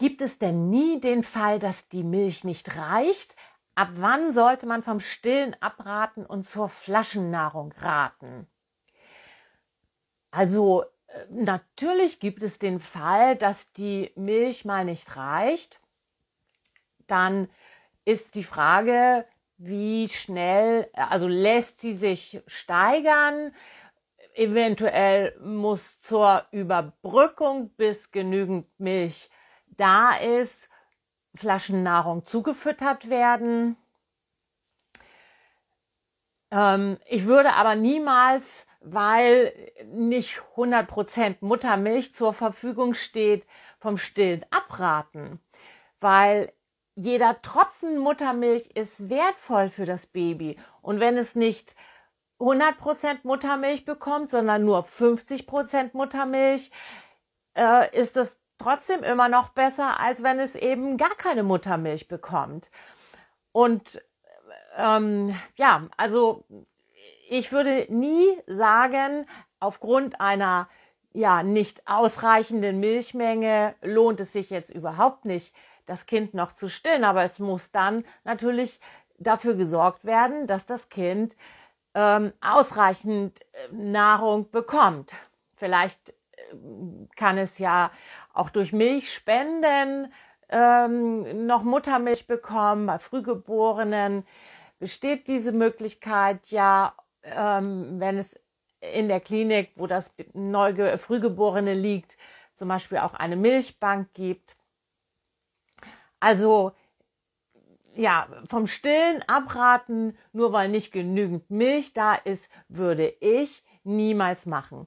Gibt es denn nie den Fall, dass die Milch nicht reicht? Ab wann sollte man vom Stillen abraten und zur Flaschennahrung raten? Also äh, natürlich gibt es den Fall, dass die Milch mal nicht reicht. Dann ist die Frage, wie schnell, also lässt sie sich steigern? Eventuell muss zur Überbrückung, bis genügend Milch da ist, Flaschennahrung zugefüttert werden. Ähm, ich würde aber niemals, weil nicht 100% Muttermilch zur Verfügung steht, vom Stillen abraten, weil jeder Tropfen Muttermilch ist wertvoll für das Baby. Und wenn es nicht 100% Muttermilch bekommt, sondern nur 50% Muttermilch, äh, ist das trotzdem immer noch besser, als wenn es eben gar keine Muttermilch bekommt. Und ähm, ja, also ich würde nie sagen, aufgrund einer ja nicht ausreichenden Milchmenge lohnt es sich jetzt überhaupt nicht, das Kind noch zu stillen. Aber es muss dann natürlich dafür gesorgt werden, dass das Kind ähm, ausreichend äh, Nahrung bekommt. Vielleicht äh, kann es ja auch durch Milchspenden ähm, noch Muttermilch bekommen, bei Frühgeborenen besteht diese Möglichkeit ja, ähm, wenn es in der Klinik, wo das Neuge Frühgeborene liegt, zum Beispiel auch eine Milchbank gibt. Also ja, vom Stillen abraten, nur weil nicht genügend Milch da ist, würde ich niemals machen.